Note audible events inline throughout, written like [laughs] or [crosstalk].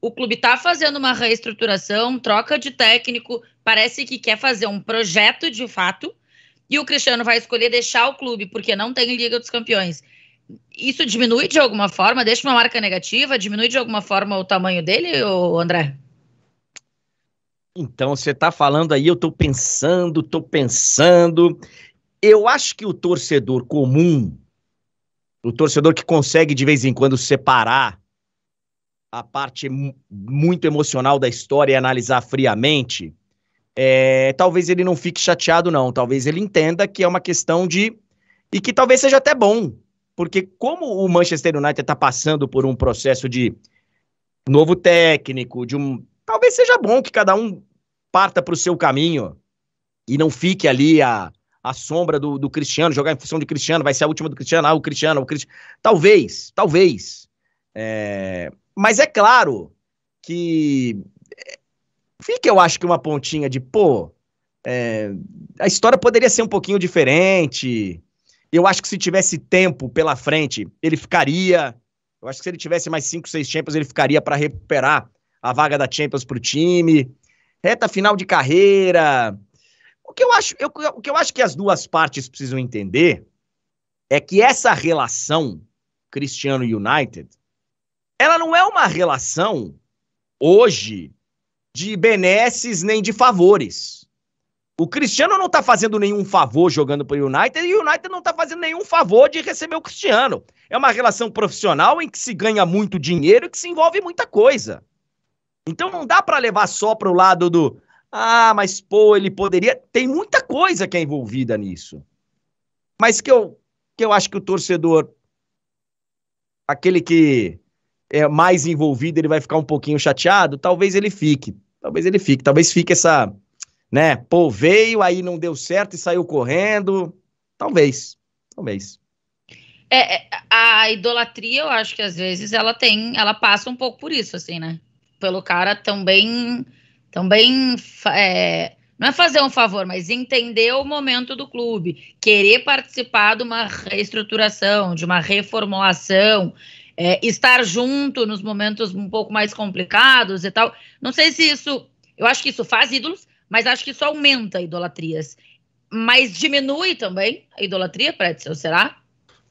o clube está fazendo uma reestruturação, troca de técnico, parece que quer fazer um projeto de fato, e o Cristiano vai escolher deixar o clube, porque não tem Liga dos Campeões. Isso diminui de alguma forma? Deixa uma marca negativa? Diminui de alguma forma o tamanho dele, André? Então, você está falando aí, eu estou pensando, estou pensando. Eu acho que o torcedor comum, o torcedor que consegue de vez em quando separar a parte muito emocional da história e analisar friamente, é, talvez ele não fique chateado, não. Talvez ele entenda que é uma questão de. E que talvez seja até bom, porque como o Manchester United está passando por um processo de novo técnico, de um. Talvez seja bom que cada um parta para o seu caminho e não fique ali a, a sombra do, do Cristiano, jogar em função de Cristiano, vai ser a última do Cristiano, ah, o Cristiano, o Cristiano. Talvez, talvez. É, mas é claro que eh, fica, eu acho que uma pontinha de, pô, é, a história poderia ser um pouquinho diferente. Eu acho que se tivesse tempo pela frente, ele ficaria. Eu acho que se ele tivesse mais cinco seis Champions, ele ficaria para recuperar a vaga da Champions para o time. Reta final de carreira. O que, eu acho, eu, o que eu acho que as duas partes precisam entender é que essa relação Cristiano United ela não é uma relação hoje de benesses nem de favores. O Cristiano não tá fazendo nenhum favor jogando pro United e o United não tá fazendo nenhum favor de receber o Cristiano. É uma relação profissional em que se ganha muito dinheiro e que se envolve muita coisa. Então não dá para levar só pro lado do ah, mas pô, ele poderia. Tem muita coisa que é envolvida nisso. Mas que eu, que eu acho que o torcedor, aquele que é, mais envolvido, ele vai ficar um pouquinho chateado? Talvez ele fique. Talvez ele fique. Talvez fique essa, né? Pô, veio, aí não deu certo e saiu correndo. Talvez. Talvez. É, é a idolatria, eu acho que às vezes ela tem, ela passa um pouco por isso, assim, né? Pelo cara também, também é, não é fazer um favor, mas entender o momento do clube, querer participar de uma reestruturação, de uma reformulação, é, estar junto nos momentos um pouco mais complicados e tal. Não sei se isso. Eu acho que isso faz ídolos, mas acho que isso aumenta idolatrias. Mas diminui também a idolatria, Pretzel, será?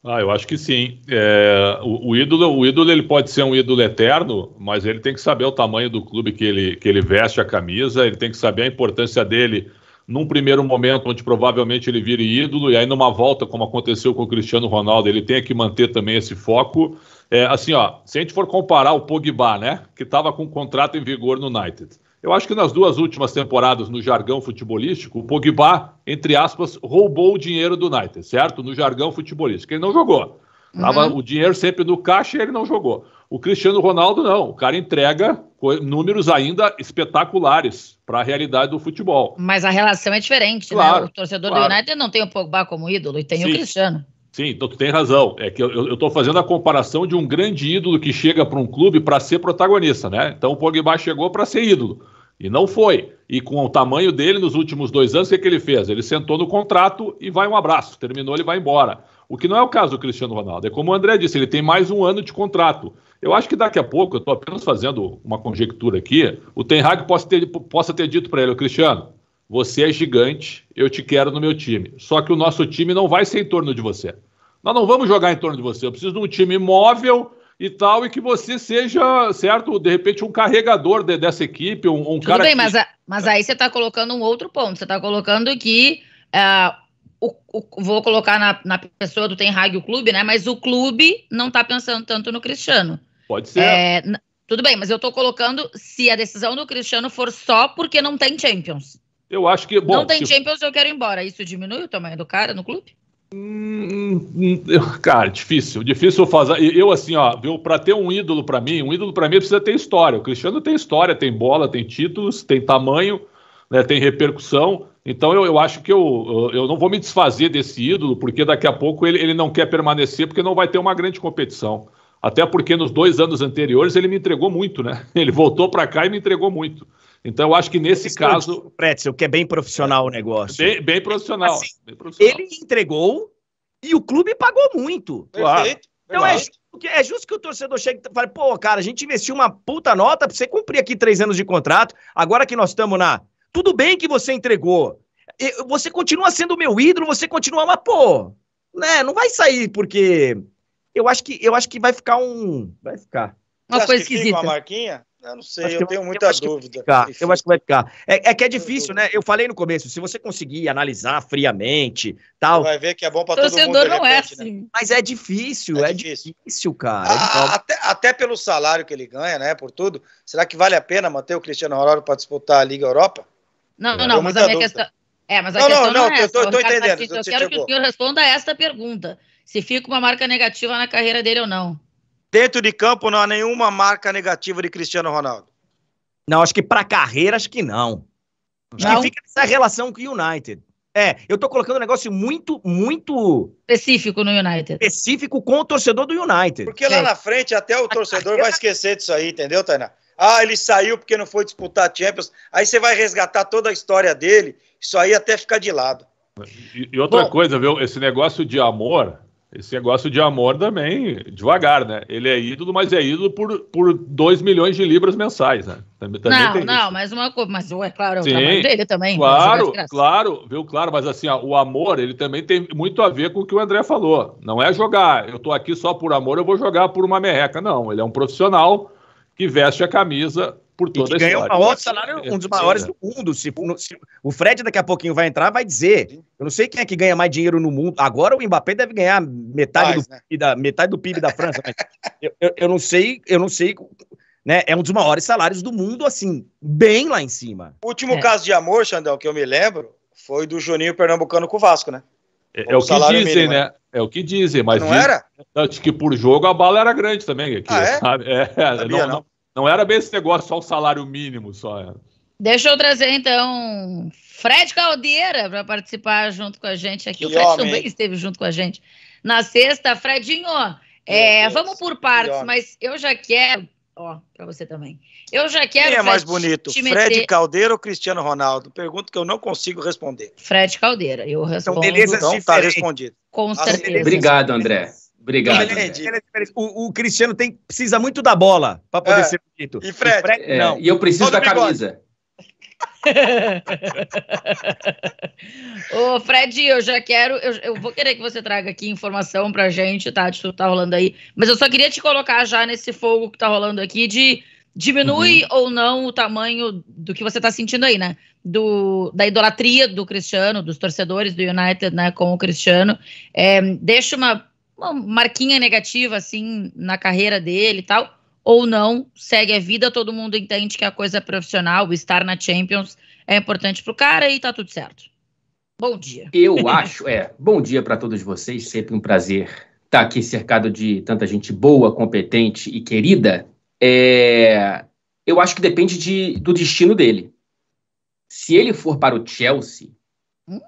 Ah, eu acho que sim. É, o, o, ídolo, o ídolo ele pode ser um ídolo eterno, mas ele tem que saber o tamanho do clube que ele, que ele veste a camisa, ele tem que saber a importância dele num primeiro momento onde provavelmente ele vire ídolo, e aí numa volta, como aconteceu com o Cristiano Ronaldo, ele tem que manter também esse foco. É, assim, ó, se a gente for comparar o Pogba, né, que estava com um contrato em vigor no United, eu acho que nas duas últimas temporadas, no jargão futebolístico, o Pogba, entre aspas, roubou o dinheiro do United, certo? No jargão futebolístico, ele não jogou. Tava uhum. o dinheiro sempre no caixa e ele não jogou. O Cristiano Ronaldo não, o cara entrega números ainda espetaculares para a realidade do futebol. Mas a relação é diferente, né? claro, né? O torcedor claro. do United não tem o Pogba como ídolo e tem Sim. o Cristiano. Sim, tu tem razão. É que eu estou fazendo a comparação de um grande ídolo que chega para um clube para ser protagonista, né? Então o Pogba chegou para ser ídolo e não foi. E com o tamanho dele nos últimos dois anos, o que, é que ele fez? Ele sentou no contrato e vai um abraço. Terminou, ele vai embora. O que não é o caso do Cristiano Ronaldo. É como o André disse, ele tem mais um ano de contrato. Eu acho que daqui a pouco, eu estou apenas fazendo uma conjectura aqui, o Ten Hag possa ter, possa ter dito para ele, Cristiano, você é gigante, eu te quero no meu time. Só que o nosso time não vai ser em torno de você. Nós não vamos jogar em torno de você. Eu preciso de um time móvel e tal, e que você seja, certo, de repente, um carregador de, dessa equipe, um, um Tudo cara. Tudo bem, que... mas, a, mas aí você está colocando um outro ponto. Você está colocando que. Uh... O, o, vou colocar na, na pessoa do Ten Hag o clube, né? Mas o clube não está pensando tanto no Cristiano. Pode ser. É, tudo bem, mas eu estou colocando se a decisão do Cristiano for só porque não tem Champions. Eu acho que. Bom, não tem se... Champions, eu quero ir embora. Isso diminui o tamanho do cara no clube? Hum, hum cara, difícil, difícil fazer. Eu assim, ó, viu? Para ter um ídolo para mim, um ídolo para mim precisa ter história. O Cristiano tem história, tem bola, tem títulos, tem tamanho, né, tem repercussão. Então eu, eu acho que eu, eu não vou me desfazer desse ídolo, porque daqui a pouco ele, ele não quer permanecer, porque não vai ter uma grande competição. Até porque nos dois anos anteriores ele me entregou muito, né? [laughs] Ele voltou para cá e me entregou muito. Então, eu acho que nesse caso. O Pretzel, que é bem profissional o negócio. Bem, bem, profissional, assim, bem, profissional, Ele entregou e o clube pagou muito. Claro. Então é justo, que, é justo que o torcedor chegue e fale, pô, cara, a gente investiu uma puta nota pra você cumprir aqui três anos de contrato. Agora que nós estamos na. Tudo bem que você entregou. Você continua sendo meu ídolo, você continua, mas, pô, né, não vai sair porque eu acho que eu acho que vai ficar um, vai ficar. Uma coisa esquisita. Uma marquinha? Eu não sei, eu, eu tenho muita eu dúvida. eu acho que vai ficar. É, é que é difícil, né? Eu falei no começo, se você conseguir analisar friamente, tal. Você vai ver que é bom para todo mundo. Torcedor não é né? assim. Né? Mas é difícil, é, é difícil. difícil. cara. Ah, até, até, pelo salário que ele ganha, né? Por tudo. Será que vale a pena manter o Cristiano Ronaldo para disputar a Liga Europa? Não, não, não mas a minha dúvida. questão. É, mas a não, questão não, não, não é eu tô, essa. tô entendendo. Eu quero que o senhor responda a esta pergunta se fica uma marca negativa na carreira dele ou não. Dentro de campo não há nenhuma marca negativa de Cristiano Ronaldo. Não, acho que para carreira acho que não. Acho não. que fica essa relação com o United. É, eu tô colocando um negócio muito, muito. Específico no United. Específico com o torcedor do United. Porque lá é. na frente até o torcedor é vai esquecer disso aí, entendeu, Tainá? Ah, ele saiu porque não foi disputar Champions. Aí você vai resgatar toda a história dele. Isso aí até ficar de lado. E, e outra Bom, coisa, viu? Esse negócio de amor esse negócio de amor também, devagar, né? Ele é ídolo, mas é ídolo por, por 2 milhões de libras mensais, né? Também, também não, não, isso. mas uma coisa, mas é claro, é o Sim, dele também. Claro, claro, viu? Claro, mas assim, ó, o amor, ele também tem muito a ver com o que o André falou. Não é jogar, eu tô aqui só por amor, eu vou jogar por uma merreca. Não, ele é um profissional que veste a camisa por toda e que ganhou o maior salário, um dos maiores do mundo. Se, se, o Fred daqui a pouquinho vai entrar, vai dizer. Eu não sei quem é que ganha mais dinheiro no mundo. Agora o Mbappé deve ganhar metade, do, né? da, metade do PIB da França. eu, eu, eu, não sei, eu não sei. Né? É um dos maiores salários do mundo, assim, bem lá em cima. O último é. caso de amor, Xandão, que eu me lembro, foi do Juninho Pernambucano com o Vasco, né? É, é, o que dizem, mínimo, né? né? É o que dizem, mas. Não diz, era? Acho que por jogo a bala era grande também. aqui. ah, é? Sabe? É, [laughs] não, não, não, não era bem esse negócio só o salário mínimo, só. Deixa eu trazer, então, Fred Caldeira para participar junto com a gente aqui. Que o Fred também esteve junto com a gente na sexta. Fredinho, é, vamos por partes, mas eu já quero. Ó, para você também. Eu já quero. Quem é mais Fred, bonito, meter... Fred Caldeira ou Cristiano Ronaldo? Pergunta que eu não consigo responder. Fred Caldeira, eu então, respondo. Então, beleza, não está respondido. Com certeza. Obrigado, André. Obrigado. Fred, o, o, Cristiano tem, precisa muito da bola para poder é, ser bonito. E Fred? Fred é, e eu preciso Todo da bigode. camisa. [laughs] Ô, Fred, eu já quero. Eu, eu, vou querer que você traga aqui informação pra gente, tá? De tudo que tá rolando aí. Mas eu só queria te colocar já nesse fogo que tá rolando aqui de diminui uhum. ou não o tamanho do que você tá sentindo aí, né? Do, da idolatria do Cristiano, dos torcedores do United, né? Com o Cristiano. É, deixa uma uma marquinha negativa, assim, na carreira dele e tal, ou não, segue a vida, todo mundo entende que a coisa é profissional, estar na Champions é importante pro cara e tá tudo certo. Bom dia. Eu acho, é. Bom dia para todos vocês, sempre um prazer estar tá aqui cercado de tanta gente boa, competente e querida. É, eu acho que depende de, do destino dele. Se ele for para o Chelsea, hum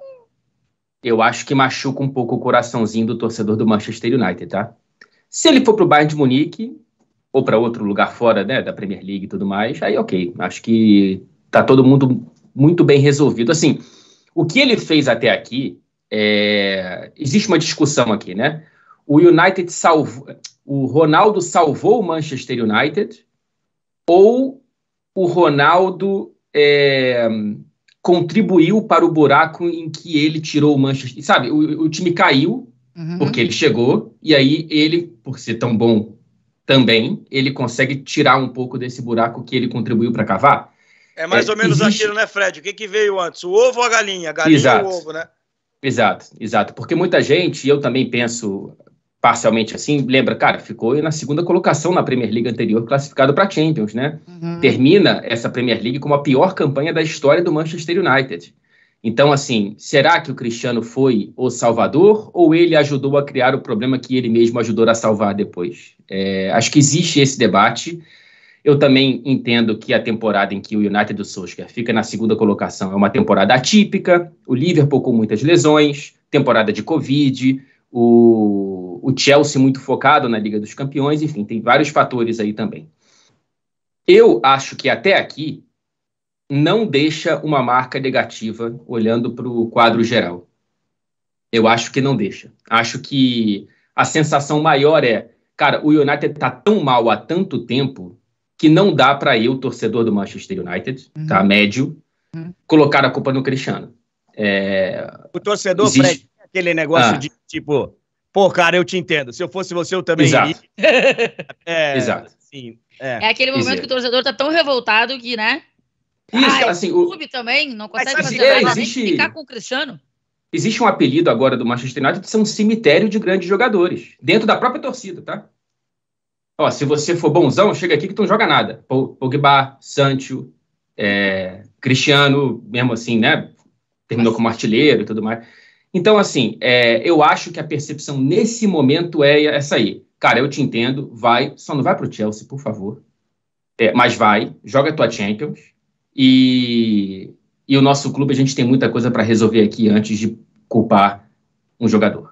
eu acho que machuca um pouco o coraçãozinho do torcedor do Manchester United, tá? Se ele for para o Bayern de Munique ou para outro lugar fora, né, da Premier League e tudo mais, aí ok, acho que tá todo mundo muito bem resolvido. Assim, o que ele fez até aqui, é... existe uma discussão aqui, né? O United salvou, o Ronaldo salvou o Manchester United ou o Ronaldo é contribuiu para o buraco em que ele tirou o Manchester. Sabe, o, o time caiu uhum. porque ele chegou, e aí ele, por ser tão bom também, ele consegue tirar um pouco desse buraco que ele contribuiu para cavar. É mais é, ou menos existe... aquilo, né, Fred? O que, que veio antes? O ovo ou a galinha? A galinha exato. ou o ovo, né? Exato, exato. Porque muita gente, e eu também penso parcialmente assim, lembra, cara, ficou na segunda colocação na Premier League anterior, classificado para Champions, né? Uhum. Termina essa Premier League como a pior campanha da história do Manchester United. Então, assim, será que o Cristiano foi o salvador ou ele ajudou a criar o problema que ele mesmo ajudou a salvar depois? É, acho que existe esse debate. Eu também entendo que a temporada em que o United do Solskjaer fica na segunda colocação é uma temporada atípica, o Liverpool com muitas lesões, temporada de Covid, o, o Chelsea muito focado na Liga dos Campeões, enfim, tem vários fatores aí também. Eu acho que até aqui não deixa uma marca negativa olhando para o quadro geral. Eu acho que não deixa. Acho que a sensação maior é, cara, o United tá tão mal há tanto tempo que não dá para eu, torcedor do Manchester United, tá? uhum. tá médio, uhum. colocar a culpa no Cristiano. É, o torcedor existe... Aquele negócio ah. de tipo, pô, cara, eu te entendo. Se eu fosse você, eu também Exato. iria. É, Exato. é. é. aquele momento Exato. que o torcedor tá tão revoltado que, né? Isso, ah, assim, o clube também não consegue mas, fazer é, existe... ficar com o Cristiano. Existe um apelido agora do Manchester United de ser um cemitério de grandes jogadores, dentro da própria torcida, tá? Ó, se você for bonzão, chega aqui que tu não joga nada. Pogba, Sancho, é, Cristiano, mesmo assim, né? Terminou como artilheiro e tudo mais. Então, assim, é, eu acho que a percepção nesse momento é essa aí. Cara, eu te entendo, vai, só não vai para o Chelsea, por favor. É, mas vai, joga a tua Champions. E, e o nosso clube, a gente tem muita coisa para resolver aqui antes de culpar um jogador.